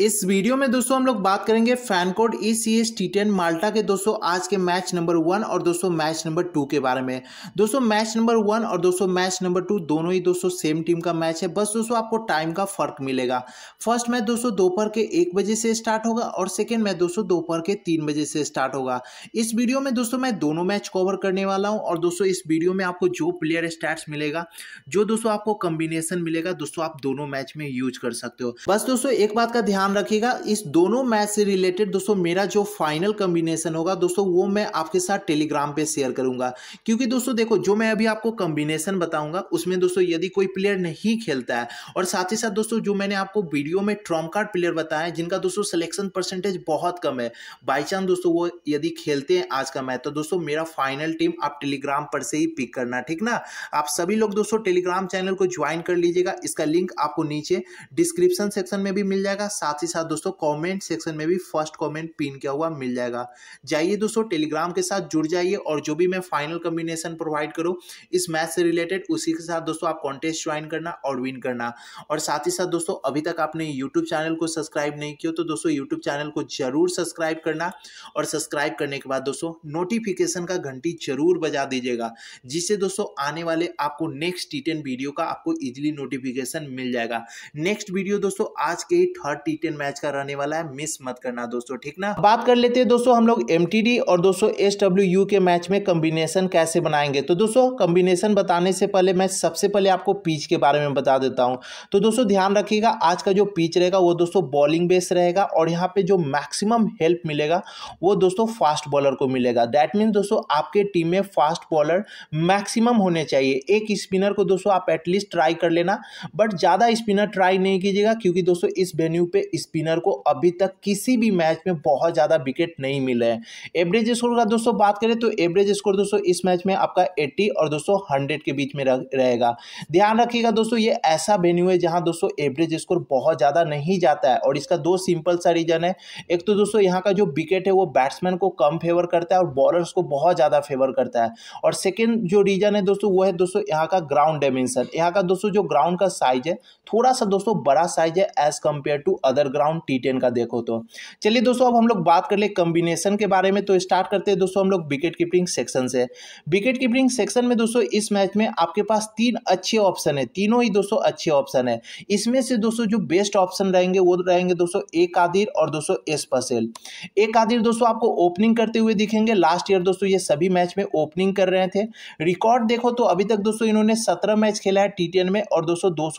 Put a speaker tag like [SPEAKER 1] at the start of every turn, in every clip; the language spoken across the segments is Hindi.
[SPEAKER 1] इस वीडियो में दोस्तों हम लोग बात करेंगे FanCode E C S T ten Malta के दोस्तों आज के मैच नंबर वन और दोस्तों मैच नंबर टू के बारे में दोस्तों मैच नंबर वन और दोस्तों मैच नंबर टू दोनों ही दोस्तों सेम टीम का मैच है बस दोस्तों आपको टाइम का फर्क मिलेगा फर्स्ट मैच दोस्तों दोपहर के एक बजे से स्टार्ट होगा और सेकेंड मैच दोस्तों दोपहर के तीन बजे से स्टार्ट होगा इस वीडियो में दोस्तों मैं दोनों मैच कवर करने वाला हूँ और दोस्तों इस वीडियो में आपको जो प्लेयर स्टैट्स मिलेगा जो दोस्तों आपको कॉम्बिनेशन मिलेगा दोस्तों आप दोनों मैच में यूज कर सकते हो बस दोस्तों एक बात का ध्यान नाम रखिएगा इस दोनों मैच से रिलेटेड दोस्तों मेरा जो फाइनल कम्बिनेशन होगा दोस्तों वो मैं आपके साथ टेलीग्राम पे शेयर करूंगा क्योंकि दोस्तों देखो जो मैं अभी आपको कम्बिनेशन बताऊंगा उसमें दोस्तों यदि कोई प्लेयर नहीं खेलता है और साथ ही साथ दोस्तों जो मैंने आपको वीडियो में ट्रॉम कार्ड प्लेयर बताया जिनका दोस्तों सिलेक्शन परसेंटेज बहुत कम है बाई चांस दोस्तों वो यदि खेलते हैं आज का मैच तो दोस्तों मेरा फाइनल टीम आप टेलीग्राम पर से ही पिक करना ठीक ना आप सभी लोग दोस्तों टेलीग्राम चैनल को ज्वाइन कर लीजिएगा इसका लिंक आपको नीचे डिस्क्रिप्शन सेक्शन में भी मिल जाएगा साथ साथ ही साथ दोस्तों कमेंट सेक्शन में भी फर्स्ट कमेंट पिन किया हुआ मिल जाएगा जाइए दोस्तों टेलीग्राम के साथ जुड़ जाइए और जो भी मैं फाइनल कम्बिनेशन प्रोवाइड करूँ इस मैच से रिलेटेड उसी के साथ दोस्तों आप कॉन्टेस्ट ज्वाइन करना और विन करना और साथ ही साथ दोस्तों अभी तक आपने यूट्यूब चैनल को सब्सक्राइब नहीं किया तो दोस्तों यूट्यूब चैनल को जरूर सब्सक्राइब करना और सब्सक्राइब करने के बाद दोस्तों नोटिफिकेशन का घंटी जरूर बजा दीजिएगा जिससे दोस्तों आने वाले आपको नेक्स्ट टी वीडियो का आपको इजीली नोटिफिकेशन मिल जाएगा नेक्स्ट वीडियो दोस्तों आज के ही थर्ड टी टेन मैच का रहने वाला है मिस मत करना दोस्तों ठीक ना बात कर लेते हैं दोस्तों हम लोग एम और दोस्तों एस के मैच में कम्बिनेशन कैसे बनाएंगे तो दोस्तों कम्बिनेशन बताने से पहले मैं सबसे पहले आपको पिच के बारे में बता देता हूँ तो दोस्तों ध्यान रखिएगा आज का जो पिच रहेगा वो दोस्तों बॉलिंग बेस रहेगा और यहाँ पे जो मैक्सिमम हेल्प मिलेगा वो दोस्तों फास्ट बॉलर को मिलेगा दैट मीन दोस्तों आपके टीम में फास्ट बॉलर मैक्सिमम होने चाहिए एक स्पिनर को दोस्तों आप एटलीस्ट ट्राई कर लेना बट ज़्यादा स्पिनर ट्राई नहीं कीजिएगा क्योंकि दोस्तों इस वेन्यू पे स्पिनर को अभी तक किसी भी मैच में बहुत ज़्यादा विकेट नहीं मिले हैं एवरेज स्कोर का दोस्तों बात करें तो एवरेज स्कोर दोस्तों इस मैच में आपका एट्टी और दोस्तों हंड्रेड के बीच में रहेगा ध्यान रखिएगा दोस्तों ये ऐसा वेन्यू है जहाँ दोस्तों एवरेज स्कोर बहुत ज़्यादा नहीं जाता है और इसका दो सिंपल सा रीज़न है एक तो दोस्तों यहाँ का जो विकेट है वो बैट्समैन को कम फेवर करता है और बॉलर्स को बहुत ज़्यादा फेवर करता है और सेकेंड जो रीज़न है दोस्तों वो है दोस्तों यहाँ का ग्राउंड डायमेंशन यहाँ का दोस्तों जो ग्राउंड का साइज है थोड़ा सा दोस्तों बड़ा साइज है as compare to other underground T ten का देखो तो चलिए दोस्तों अब हम लोग बात कर ले कम्बिनेशन के बारे में तो स्टार्ट करते हैं दोस्तों हम लोग विकेट कीपिंग सेक्शन से विकेट कीपिंग सेक्शन में दोस्तों इस मैच में आपके पास तीन अच्छे ऑप्शन है तीनों ही दोस्तों अच्छे ऑप्शन है इसमें से दोस्तों जो बेस्ट ऑप्शन रहेंगे वो रहेंगे दोस्तों एक आदिर और दोस्तों एस पसेल एक आदिर दोस्तों आपको ओपनिंग करते हुए दिखेंगे लास्ट ईयर दोस्तों ये सभी मैच में ओपनिंग कर रहे थे रिकॉर्ड देखो तो अभी तक दोस्तों इन्होंने सत्रह मैच खेला है टी में और दोस्तों दो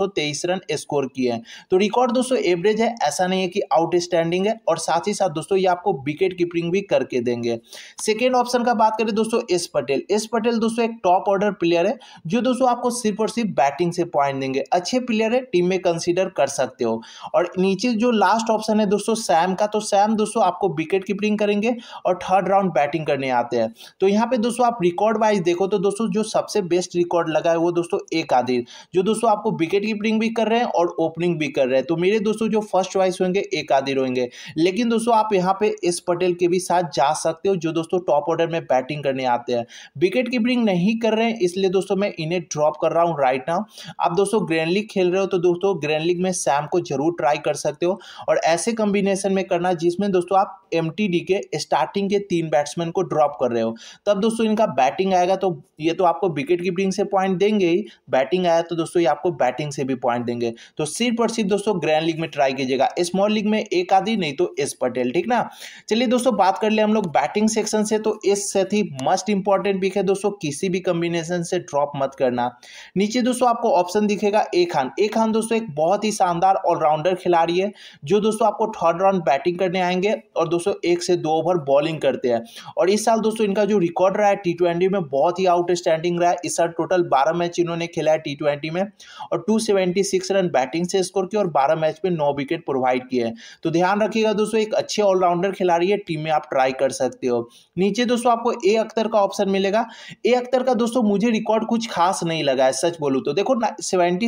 [SPEAKER 1] रन स्कोर किए हैं तो रिकॉर्ड दोस्तों एवरेज है ऐसा नहीं है कि आउटस्टैंडिंग है और साथ ही साथ दोस्तों ये आपको विकेट कीपिंग भी करके देंगे सेकेंड ऑप्शन का बात करें दोस्तों एस पटेल एस पटेल दोस्तों एक टॉप ऑर्डर प्लेयर है जो दोस्तों आपको सिर्फ और सिर्फ बैटिंग से पॉइंट देंगे अच्छे प्लेयर है टीम में कंसिडर कर सकते हो और नीचे जो लास्ट ऑप्शन है दोस्तों सैम का तो सैम दोस्तों आपको विकेट कीपिंग करेंगे और थर्ड राउंड बैटिंग करने आते हैं तो यहाँ पे दोस्तों आप रिकॉर्ड वाइज देखो तो दोस्तों जो सबसे बेस्ट रिकॉर्ड लगा है वो दोस्तों एक आदिर जो दोस्तों आपको विकेट कीपिंग भी कर रहे हैं और ओपनिंग भी कर रहे हैं तो मेरे दोस्तों जो फर्स्ट वाइस होंगे एक आदि रोएंगे लेकिन दोस्तों आप यहाँ पे इस पटेल के भी साथ जा सकते हो जो दोस्तों टॉप ऑर्डर में बैटिंग करने आते हैं विकेट कीपिंग नहीं कर रहे हैं इसलिए दोस्तों मैं इन्हें ड्रॉप कर रहा हूँ राइट नाउ आप दोस्तों ग्रैंड लीग खेल रहे हो तो दोस्तों ग्रैंड लीग में सैम को जरूर ट्राई कर सकते हो और ऐसे कॉम्बिनेशन में करना जिसमें दोस्तों आप एम के स्टार्टिंग के तीन बैट्समैन को ड्रॉप कर रहे हो तब दोस्तों इनका बैटिंग आएगा तो ये तो आपको विकेट कीपिंग से पॉइंट देंगे ही बैटिंग आया तो दोस्तों ये आपको बैटिंग से भी पॉइंट देंगे तो सिर्फ और सिर्फ दोस्तों ग्रैंड लीग में ट्राई कीजिएगा स्मॉल लीग में एक आदि नहीं तो एस पटेल ठीक ना चलिए दोस्तों बात कर ले हम लोग बैटिंग सेक्शन से तो S Sethi must important pick है दोस्तों किसी भी कॉम्बिनेशन से ड्रॉप मत करना नीचे दोस्तों आपको ऑप्शन दिखेगा ए खान ए खान दोस्तों एक बहुत ही शानदार ऑलराउंडर खिलाड़ी है जो दोस्तों आपको थर्ड राउंड बैटिंग करने आएंगे और दोस्तों एक से दो ओवर बॉलिंग करते हैं और इस साल दोस्तों इनका जो रिकॉर्ड रहा है टी में बहुत ही आउटस्टैंडिंग रहा है इस साल टोटल बारह मैच इन्होंने खेला है टी में और टू रन बैटिंग से स्कोर किया और बारह मैच में नौ विकेट प्रोवाइड किए हैं तो ध्यान रखिएगा दोस्तों एक अच्छे ऑलराउंडर खिलाड़ी है टीम में आप ट्राई कर सकते हो नीचे दोस्तों आपको ए अख्तर का ऑप्शन मिलेगा ए अख्तर का दोस्तों मुझे रिकॉर्ड कुछ खास नहीं लगा है सच बोलूँ तो देखो सेवेंटी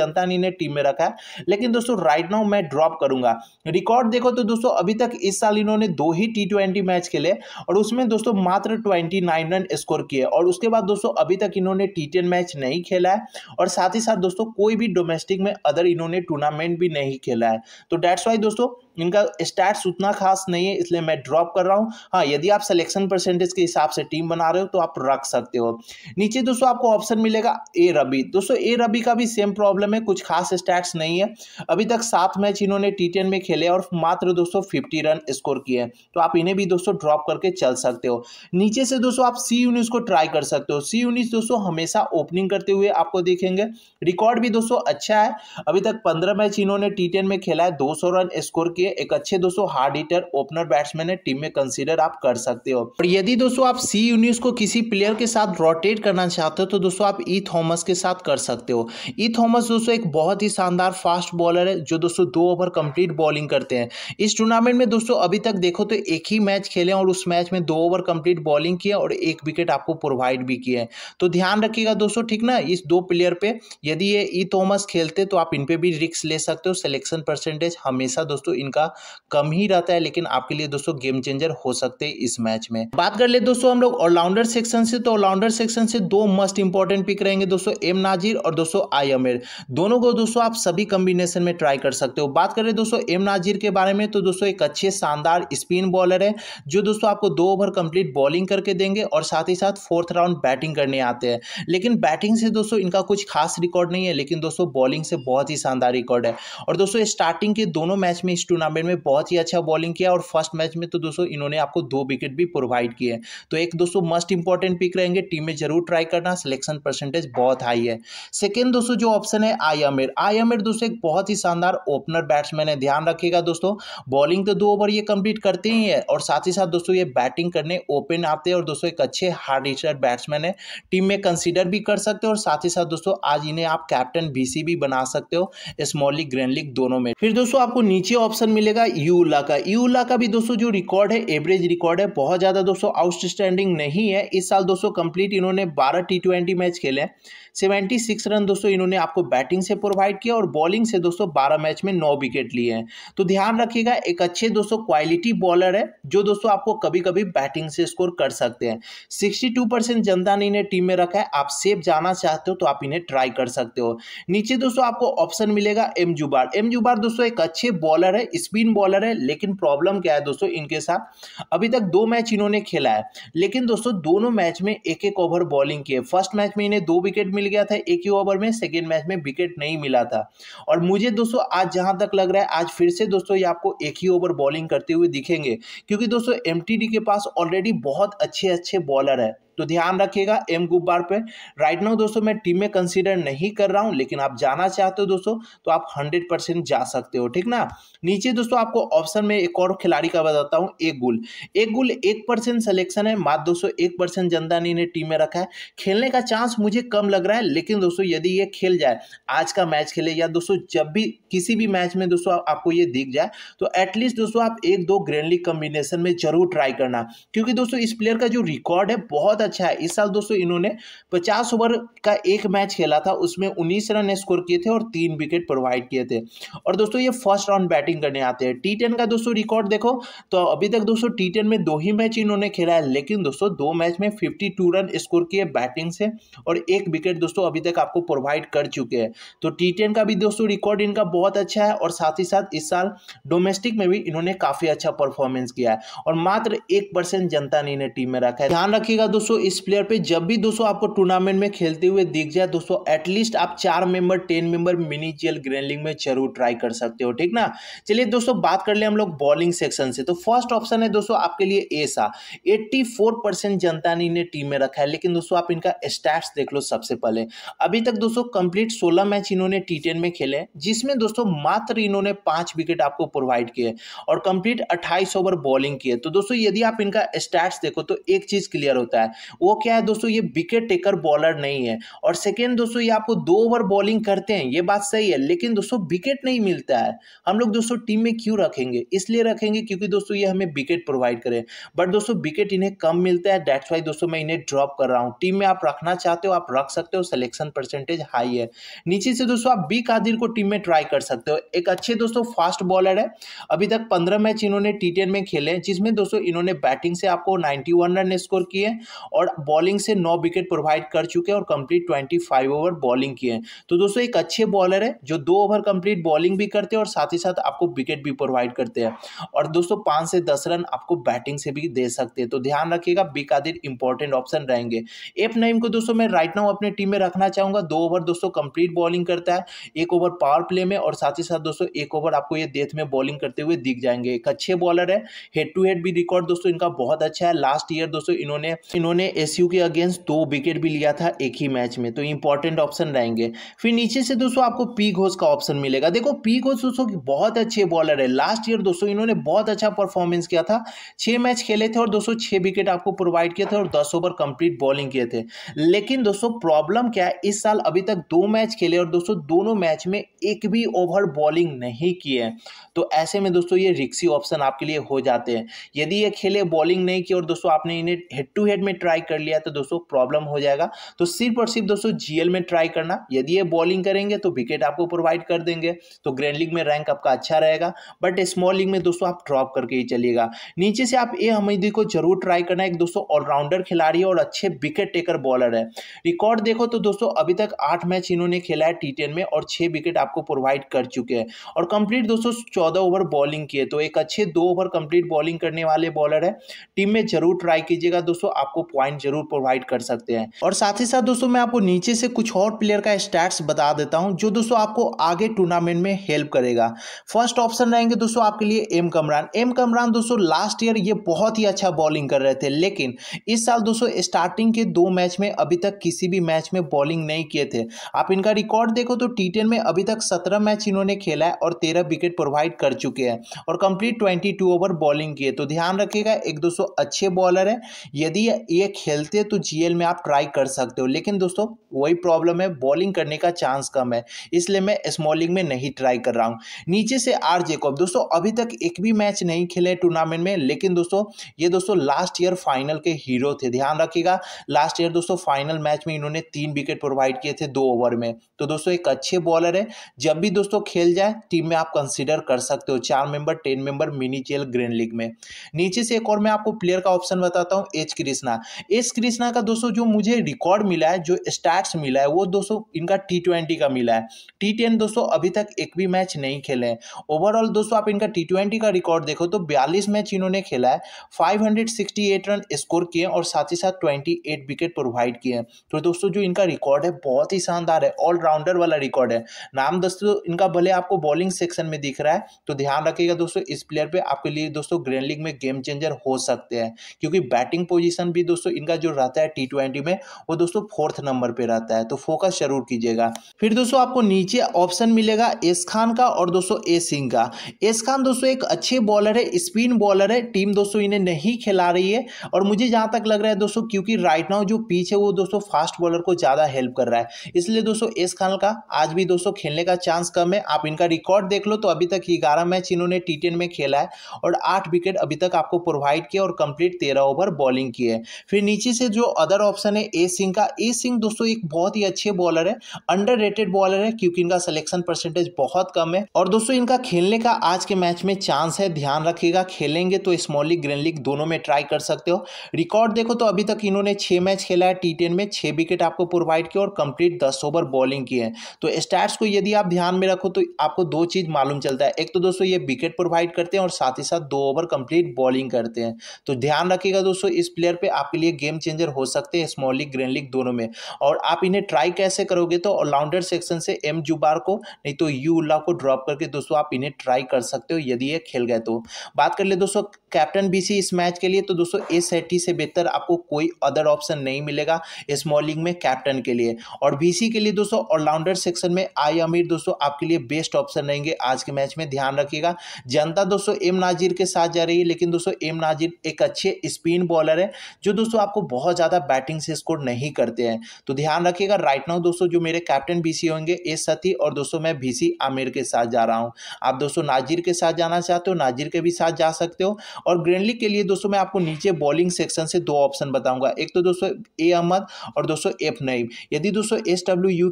[SPEAKER 1] जनता ने इन्हें टीम में रखा है लेकिन दोस्तों राइट नाउ मैं ड्रॉप करूंगा रिकॉर्ड देखो तो दोस्तों अभी तक इस साल इन्होंने दो ही टी मैच खेले और उसमें दोस्तों मात्र ट्वेंटी रन स्कोर किए और उसके बाद दोस्तों अभी तक इन्होंने टी मैच नहीं खेला है और साथ ही साथ दोस्तों कोई भी डोमेस्टिक में अदर इन्होंने टूर्नामेंट भी नहीं खेला है है तो डेट्स वाई दोस्तों इनका स्टैट्स उतना खास नहीं है इसलिए मैं ड्रॉप कर रहा हूँ हाँ यदि आप सिलेक्शन परसेंटेज के हिसाब से टीम बना रहे हो तो आप रख सकते हो नीचे दोस्तों आपको ऑप्शन मिलेगा ए रबी दोस्तों ए रबी का भी सेम प्रॉब्लम है कुछ खास स्टैट्स नहीं है अभी तक सात मैच इन्होंने टी टेन में खेले और मात्र दोस्तों फिफ्टी रन स्कोर किए हैं तो आप इन्हें भी दोस्तों ड्रॉप करके चल सकते हो नीचे से दोस्तों आप सी उन्नीस को ट्राई कर सकते हो सी उन्नीस दोस्तों हमेशा ओपनिंग करते हुए आपको देखेंगे रिकॉर्ड भी दोस्तों अच्छा है अभी तक पंद्रह मैच इन्होंने टी टेन में खेला है दो रन स्कोर किए लिए एक अच्छे दोस्तों हार्ड हिटर ओपनर बैट्समैन है टीम में कंसिडर आप कर सकते हो और यदि दोस्तों आप सी यूनिस को किसी प्लेयर के साथ रोटेट करना चाहते हो तो दोस्तों आप ई e थॉमस के साथ कर सकते हो ई e थॉमस दोस्तों एक बहुत ही शानदार फास्ट बॉलर है जो दोस्तों दो ओवर कंप्लीट बॉलिंग करते हैं इस टूर्नामेंट में दोस्तों अभी तक देखो तो एक ही मैच खेले और उस मैच में दो ओवर कंप्लीट बॉलिंग किया और एक विकेट आपको प्रोवाइड भी किए तो ध्यान रखिएगा दोस्तों ठीक ना इस दो प्लेयर पे यदि ये ई e थॉमस खेलते तो आप इन पे भी रिक्स ले सकते हो सिलेक्शन परसेंटेज हमेशा दोस्तों इनका कम ही रहता है लेकिन आपके लिए दोस्तों गेम चेंजर हो सकते हैं इस मैच में बात कर ले दोस्तों हम लोग ऑलराउंडर सेक्शन से तो ऑलराउंडर सेक्शन से दो मस्ट इंपॉर्टेंट पिक रहेंगे दोस्तों एम नाजीर और दोस्तों आई अमेर दोनों को दोस्तों आप सभी कॉम्बिनेशन में ट्राई कर सकते हो बात कर ले दोस्तों एम नाजीर के बारे में तो दोस्तों एक अच्छे शानदार स्पिन बॉलर है जो दोस्तों आपको दो ओवर कंप्लीट बॉलिंग करके देंगे और साथ ही साथ फोर्थ राउंड बैटिंग करने आते हैं लेकिन बैटिंग से दोस्तों इनका कुछ खास रिकॉर्ड नहीं है लेकिन दोस्तों बॉलिंग से बहुत ही शानदार रिकॉर्ड है और दोस्तों स्टार्टिंग के दोनों मैच में इस टूर्नामेंट में बहुत ही अच्छा बॉलिंग किया और फर्स्ट मैच में तो दोस्तों इन्होंने आपको दो विकेट भी प्रोवाइड किए तो एक दोस्तों मस्ट इंपॉर्टेंट पिक रहेंगे टीम में जरूर ट्राई करना सिलेक्शन परसेंटेज बहुत हाई है सेकेंड दोस्तों जो ऑप्शन है आई अमेर आई अमेर दोस्तों एक बहुत ही शानदार ओपनर बैट्समैन है ध्यान रखिएगा दोस्तों बॉलिंग तो दो ओवर ये कंप्लीट करते ही है और साथ ही साथ दोस्तों ये बैटिंग करने ओपन आते हैं और दोस्तों एक अच्छे हार्ड हिटर बैट्समैन है टीम में कंसिडर भी कर सकते हो और साथ ही साथ दोस्तों आज इन्हें आप कैप्टन बीसी भी बना सकते हो स्मॉल लीग ग्रैंड लीग दोनों में फिर दोस्तों आपको नीचे ऑप्शन ऑप्शन मिलेगा यूला का यूला का भी दोस्तों जो रिकॉर्ड है एवरेज रिकॉर्ड है बहुत ज़्यादा दोस्तों आउटस्टैंडिंग नहीं है इस साल दोस्तों कंप्लीट इन्होंने 12 टी ट्वेंटी मैच खेले हैं सेवेंटी सिक्स रन दोस्तों इन्होंने आपको बैटिंग से प्रोवाइड किया और बॉलिंग से दोस्तों बारह मैच में नौ विकेट लिए हैं तो ध्यान रखिएगा एक अच्छे दोस्तों क्वालिटी बॉलर है जो दोस्तों आपको कभी कभी बैटिंग से स्कोर कर सकते हैं सिक्सटी टू परसेंट जनता ने इन्हें टीम में रखा है आप सेफ जाना चाहते हो तो आप इन्हें ट्राई कर सकते हो नीचे दोस्तों आपको ऑप्शन मिलेगा एम जुबार एम जुबार दोस्तों एक अच्छे बॉलर है स्पिन बॉलर है लेकिन प्रॉब्लम क्या है दोस्तों इनके साथ अभी तक दो मैच इन्होंने खेला है लेकिन दोस्तों दोनों मैच में एक एक ओवर बॉलिंग की फर्स्ट मैच में इन्हें दो विकेट मिल गया था एक ही ओवर में सेकेंड मैच में विकेट नहीं मिला था और मुझे दोस्तों आज जहां तक लग रहा है आज फिर से दोस्तों ये आपको एक ही ओवर बॉलिंग करते हुए दिखेंगे क्योंकि दोस्तों एम के पास ऑलरेडी बहुत अच्छे अच्छे बॉलर है तो ध्यान रखिएगा एम ग्रुप बार पे राइट नाउ दोस्तों मैं टीम में कंसीडर नहीं कर रहा हूँ लेकिन आप जाना चाहते हो दोस्तों तो आप हंड्रेड परसेंट जा सकते हो ठीक ना नीचे दोस्तों आपको ऑप्शन में एक और खिलाड़ी का बताता हूँ एक गुल एक गुल एक परसेंट सलेक्शन है मात्र दोस्तों एक परसेंट जनता ने टीम में रखा है खेलने का चांस मुझे कम लग रहा है लेकिन दोस्तों यदि ये खेल जाए आज का मैच खेले या दोस्तों जब भी किसी भी मैच में दोस्तों आपको ये दिख जाए तो एटलीस्ट दोस्तों आप एक दो ग्रैंडली कॉम्बिनेशन में जरूर ट्राई करना क्योंकि दोस्तों इस प्लेयर का जो रिकॉर्ड है बहुत अच्छा है इस साल दोस्तों इन्होंने 50 ओवर का एक मैच खेला था उसमें उन्नीस रन स्कोर किए थे और तीन विकेट प्रोवाइड किए थे और दोस्तों ये फर्स्ट राउंड बैटिंग करने आते हैं टी का दोस्तों रिकॉर्ड देखो तो अभी तक दोस्तों टी में दो ही मैच इन्होंने खेला है लेकिन दोस्तों दो मैच में फिफ्टी रन स्कोर किए बैटिंग से और एक विकेट दोस्तों अभी तक आपको प्रोवाइड कर चुके हैं तो टी का भी दोस्तों रिकॉर्ड इनका बहुत अच्छा है और साथ ही साथ इस साल डोमेस्टिक में भी इन्होंने काफी अच्छा परफॉर्मेंस किया है और मात्र एक परसेंट जनता ने इन्हें टीम में रखा है ध्यान रखिएगा दोस्तों दोस्तों इस प्लेयर पे जब भी दोस्तों आपको टूर्नामेंट में खेलते हुए दिख जाए दोस्तों एटलीस्ट आप चार member ten member mini GL grand league में जरूर ट्राई कर सकते हो ठीक ना चलिए दोस्तों बात कर ले हम लोग बॉलिंग सेक्शन से तो फर्स्ट ऑप्शन है दोस्तों आपके लिए एसा एट्टी जनता ने इन्हें टीम में रखा है लेकिन दोस्तों आप इनका स्टैट्स देख लो सबसे पहले अभी तक दोस्तों कंप्लीट सोलह मैच इन्होंने टी में खेले जिसमें दोस्तों मात्र इन्होंने पांच विकेट आपको प्रोवाइड किए और कंप्लीट अट्ठाईस ओवर बॉलिंग किए तो दोस्तों यदि आप इनका स्टैट्स देखो तो एक चीज क्लियर होता है वो क्या है दोस्तों ये विकेट टेकर बॉलर नहीं है और सेकेंड दोस्तों ये आपको दो ओवर बॉलिंग करते हैं ये बात सही है लेकिन दोस्तों विकेट नहीं मिलता है हम लोग दोस्तों टीम में क्यों रखेंगे इसलिए रखेंगे क्योंकि दोस्तों ये हमें विकेट प्रोवाइड करें बट दोस्तों विकेट इन्हें कम मिलता है डेट्स वाई दोस्तों मैं इन्हें ड्रॉप कर रहा हूँ टीम में आप रखना चाहते हो आप रख सकते हो सिलेक्शन परसेंटेज हाई है नीचे से दोस्तों आप बी कादिर को टीम में ट्राई कर सकते हो एक अच्छे दोस्तों फास्ट बॉलर है अभी तक पंद्रह मैच इन्होंने टी में खेले हैं जिसमें दोस्तों इन्होंने बैटिंग से आपको नाइन्टी रन स्कोर किए और बॉलिंग से नौ विकेट प्रोवाइड कर चुके हैं और complete twenty five over bowling किए हैं तो दोस्तों एक अच्छे बॉलर है जो दो ओवर कंप्लीट बॉलिंग भी करते हैं और साथ ही साथ आपको विकेट भी प्रोवाइड करते हैं और दोस्तों पाँच से दस रन आपको बैटिंग से भी दे सकते हैं तो ध्यान रखिएगा बीकादिर इंपॉर्टेंट ऑप्शन रहेंगे एफ नईम को दोस्तों मैं राइट नाउ अपने टीम में रखना चाहूँगा दो ओवर दोस्तों कंप्लीट बॉलिंग करता है एक ओवर पावर प्ले में और साथ ही साथ दोस्तों एक ओवर आपको ये डेथ में बॉलिंग करते हुए दिख जाएंगे एक अच्छे बॉलर है हेड टू हेड भी रिकॉर्ड दोस्तों इनका बहुत अच्छा है लास्ट ईयर दोस्तों इन्होंने इन्होंने उन्होंने एस के अगेंस्ट दो विकेट भी लिया था एक ही मैच में तो इंपॉर्टेंट ऑप्शन रहेंगे फिर नीचे से दोस्तों आपको पी घोष का ऑप्शन मिलेगा देखो पी घोष दोस्तों बहुत अच्छे बॉलर है लास्ट ईयर दोस्तों इन्होंने बहुत अच्छा परफॉर्मेंस किया था छः मैच खेले थे और दोस्तों छः विकेट आपको प्रोवाइड किए थे और दस ओवर कंप्लीट बॉलिंग किए थे लेकिन दोस्तों प्रॉब्लम क्या है इस साल अभी तक दो मैच खेले और दोस्तों दोनों मैच में एक भी ओवर बॉलिंग नहीं किए तो ऐसे में दोस्तों ये रिक्सी ऑप्शन आपके लिए हो जाते हैं यदि ये खेले बॉलिंग नहीं की और दोस्तों आपने इन्हें हेड टू हेड में ट्राई ट्राई कर लिया तो दोस्तों प्रॉब्लम हो जाएगा तो सिर्फ और सिर्फ दोस्तों जीएल में ट्राई करना यदि ये बॉलिंग करेंगे तो विकेट आपको प्रोवाइड कर देंगे तो ग्रैंड लीग में रैंक आपका अच्छा रहेगा बट स्मॉल लीग में दोस्तों आप ड्रॉप करके ही चलिएगा नीचे से आप ए हमीदी को जरूर ट्राई करना एक दोस्तों ऑलराउंडर खिलाड़ी है और अच्छे विकेट टेकर बॉलर है रिकॉर्ड देखो तो दोस्तों अभी तक आठ मैच इन्होंने खेला है टी में और छह विकेट आपको प्रोवाइड कर चुके हैं और कंप्लीट दोस्तों चौदह ओवर बॉलिंग किए तो एक अच्छे दो ओवर कंप्लीट बॉलिंग करने वाले बॉलर है टीम में जरूर ट्राई कीजिएगा दोस्तों आपको पॉइंट जरूर प्रोवाइड कर सकते हैं और साथ ही साथ दोस्तों मैं आपको नीचे से कुछ और प्लेयर का स्टैट्स बता देता हूं जो दोस्तों आपको आगे टूर्नामेंट में हेल्प करेगा फर्स्ट ऑप्शन रहेंगे दोस्तों आपके लिए एम कमरान एम कमरान दोस्तों लास्ट ईयर ये बहुत ही अच्छा बॉलिंग कर रहे थे लेकिन इस साल दोस्तों स्टार्टिंग के दो मैच में अभी तक किसी भी मैच में बॉलिंग नहीं किए थे आप इनका रिकॉर्ड देखो तो टी में अभी तक सत्रह मैच इन्होंने खेला है और तेरह विकेट प्रोवाइड कर चुके हैं और कंप्लीट ट्वेंटी ओवर बॉलिंग किए तो ध्यान रखिएगा एक दोस्तों अच्छे बॉलर है यदि ये खेलते हैं तो जीएल में आप ट्राई कर सकते हो लेकिन दोस्तों वही प्रॉब्लम है बॉलिंग करने का चांस कम है इसलिए मैं स्मॉलिंग में नहीं ट्राई कर रहा हूँ नीचे से आर जेकोब दोस्तों अभी तक एक भी मैच नहीं खेले टूर्नामेंट में लेकिन दोस्तों ये दोस्तों लास्ट ईयर फाइनल के हीरो थे ध्यान रखिएगा लास्ट ईयर दोस्तों फाइनल मैच में इन्होंने तीन विकेट प्रोवाइड किए थे दो ओवर में तो दोस्तों एक अच्छे बॉलर है जब भी दोस्तों खेल जाए टीम में आप कंसिडर कर सकते हो चार मेंबर टेन मेंबर मिनी चेल ग्रीन लीग में नीचे से एक और मैं आपको प्लेयर का ऑप्शन बताता हूँ एच कृष्णा एस कृष्णा का दोस्तों जो मुझे रिकॉर्ड मिला है जो स्टार्ट मिला है वो दोस्तों इनका टी ट्वेंटी का मिला है टी टेन दोस्तों अभी तक एक भी मैच नहीं खेले हैं ओवरऑल दोस्तों आप इनका टी ट्वेंटी का रिकॉर्ड देखो तो बयालीस मैच इन्होंने खेला है five hundred sixty eight run score किए और साथ ही साथ ट्वेंटी एट विकेट प्रोवाइड किए हैं तो दोस्तों जो इनका रिकॉर्ड है बहुत ही शानदार है ऑलराउंडर वाला रिकॉर्ड है नाम दोस्तों इनका भले आपको बॉलिंग सेक्शन में दिख रहा है तो ध्यान रखिएगा दोस्तों इस प्लेयर पर आपके लिए दोस्तों ग्रैंड लीग में गेम चेंजर हो सकते हैं क्योंकि बैटिंग पोजिशन भी दोस्तों दोस्तों इनका जो रहता है टी में वो दोस्तों फोर्थ नंबर पर रहता है तो फोकस जरूर कीजिएगा फिर दोस्तों आपको नीचे ऑप्शन मिलेगा एस खान का और दोस्तों ए सिंह का एस खान दोस्तों एक अच्छे बॉलर है स्पिन बॉलर है टीम दोस्तों इन्हें नहीं खिला रही है और मुझे जहां तक लग रहा है दोस्तों क्योंकि राइट नाउ जो पिच है वो दोस्तों फास्ट बॉलर को ज़्यादा हेल्प कर रहा है इसलिए दोस्तों एस खान का आज भी दोस्तों खेलने का चांस कम है आप इनका रिकॉर्ड देख लो तो अभी तक ग्यारह मैच इन्होंने टी में खेला है और आठ विकेट अभी तक आपको प्रोवाइड किया और कंप्लीट तेरह ओवर बॉलिंग की है फिर नीचे से जो अदर ऑप्शन है ए सिंह का ए सिंह दोस्तों एक बहुत ही अच्छे बॉलर है अंडर बॉलर है क्योंकि इनका सिलेक्शन परसेंटेज बहुत कम है और दोस्तों इनका खेलने का आज के मैच में चांस है ध्यान रखिएगा खेलेंगे तो स्मॉल लीग ग्रीन लीग दोनों में ट्राई कर सकते हो रिकॉर्ड देखो तो अभी तक इन्होंने छह मैच खेला है टी में छह विकेट आपको प्रोवाइड किया और कंप्लीट दस ओवर बॉलिंग की है तो स्टैट्स को यदि आप ध्यान में रखो तो आपको दो चीज़ मालूम चलता है एक तो दोस्तों ये विकेट प्रोवाइड करते हैं और साथ ही साथ दो ओवर कंप्लीट बॉलिंग करते हैं तो ध्यान रखिएगा दोस्तों इस प्लेयर पर आपके लिए गेम चेंजर हो सकते हैं स्मॉल लीग ग्रैंड लीग दोनों में और आप इन्हें ट्राई कैसे करोगे तो ऑलराउंडर सेक्शन से एम जुबार को नहीं तो यू उल्ला को ड्रॉप करके दोस्तों आप इन्हें ट्राई कर सकते हो यदि ये खेल गए तो बात कर ले दोस्तों कैप्टन बीसी इस मैच के लिए तो दोस्तों ए सेटी से बेहतर आपको कोई अदर ऑप्शन नहीं मिलेगा स्मॉल लीग में कैप्टन के लिए और बीसी के लिए दोस्तों ऑलराउंडर सेक्शन में आई अमीर दोस्तों आपके लिए बेस्ट ऑप्शन रहेंगे आज के मैच में ध्यान रखिएगा जनता दोस्तों एम नाजिर के साथ जा रही है लेकिन दोस्तों एम नाजिर एक अच्छे स्पिन बॉलर है जो दोस्तों दोस्तों आपको बहुत ज़्यादा बैटिंग से स्कोर नहीं करते हैं तो ध्यान रखिएगा राइट नाउ दोस्तों जो मेरे कैप्टन बी होंगे ए सती और दोस्तों मैं बीसी आमिर के साथ जा रहा हूँ आप दोस्तों नाजिर के साथ जाना चाहते हो नाजिर के भी साथ जा सकते हो और ग्रेनली के लिए दोस्तों मैं आपको नीचे बॉलिंग सेक्शन से दो ऑप्शन बताऊंगा एक तो दोस्तों ए अहमद और दोस्तों एफ नईम यदि दोस्तों एस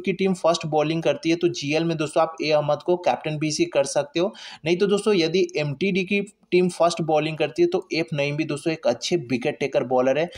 [SPEAKER 1] की टीम फर्स्ट बॉलिंग करती है तो जीएल में दोस्तों आप ए अहमद को कैप्टन बी कर सकते हो नहीं तो दोस्तों यदि एम की टीम फर्स्ट बॉलिंग करती है तो एफ नईम भी दोस्तों एक अच्छे विकेट टेकर बॉलर है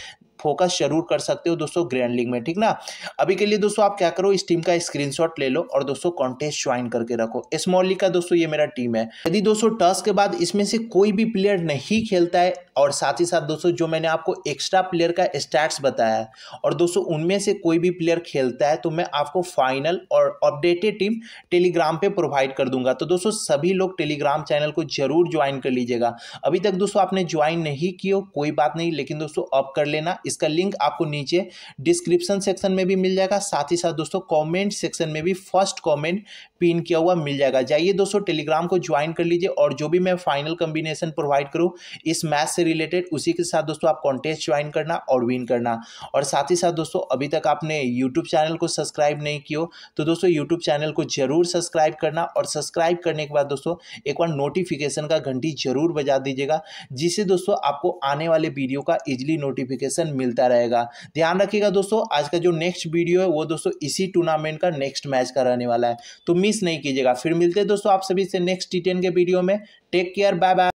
[SPEAKER 1] फोकस जरूर कर सकते हो दोस्तों ग्रैंड लीग में ठीक ना अभी के लिए दोस्तों आप क्या करो इस टीम का स्क्रीन ले लो और दोस्तों कॉन्टेस्ट ज्वाइन करके रखो स्मॉल लीग का दोस्तों ये मेरा टीम है यदि दोस्तों टस के बाद इसमें से कोई भी प्लेयर नहीं खेलता है और साथ ही साथ दोस्तों जो मैंने आपको एक्स्ट्रा प्लेयर का स्टैट्स बताया है और दोस्तों उनमें से कोई भी प्लेयर खेलता है तो मैं आपको फाइनल और अपडेटेड टीम टेलीग्राम पे प्रोवाइड कर दूंगा तो दोस्तों सभी लोग टेलीग्राम चैनल को जरूर ज्वाइन कर लीजिएगा अभी तक दोस्तों आपने ज्वाइन नहीं किया कोई बात नहीं लेकिन दोस्तों अब कर लेना इसका लिंक आपको नीचे डिस्क्रिप्शन सेक्शन में भी मिल जाएगा साथ ही साथ दोस्तों कमेंट सेक्शन में भी फर्स्ट कमेंट पिन किया हुआ मिल जाएगा जाइए दोस्तों टेलीग्राम को ज्वाइन कर लीजिए और जो भी मैं फाइनल कॉम्बिनेशन प्रोवाइड करूँ इस मैच से रिलेटेड उसी के साथ दोस्तों आप कॉन्टेस्ट ज्वाइन करना और विन करना और साथ ही साथ दोस्तों अभी तक आपने यूट्यूब चैनल को सब्सक्राइब नहीं किया तो दोस्तों यूट्यूब चैनल को जरूर सब्सक्राइब करना और सब्सक्राइब करने के बाद दोस्तों एक बार नोटिफिकेशन का घंटी जरूर बजा दीजिएगा जिससे दोस्तों आपको आने वाले वीडियो का इजिली नोटिफिकेशन मिलता रहेगा ध्यान रखिएगा दोस्तों आज का जो नेक्स्ट वीडियो है वो दोस्तों इसी टूर्नामेंट का नेक्स्ट मैच का रहने वाला है तो मिस नहीं कीजिएगा फिर मिलते हैं दोस्तों आप सभी से नेक्स्ट टी के वीडियो में टेक केयर बाय बाय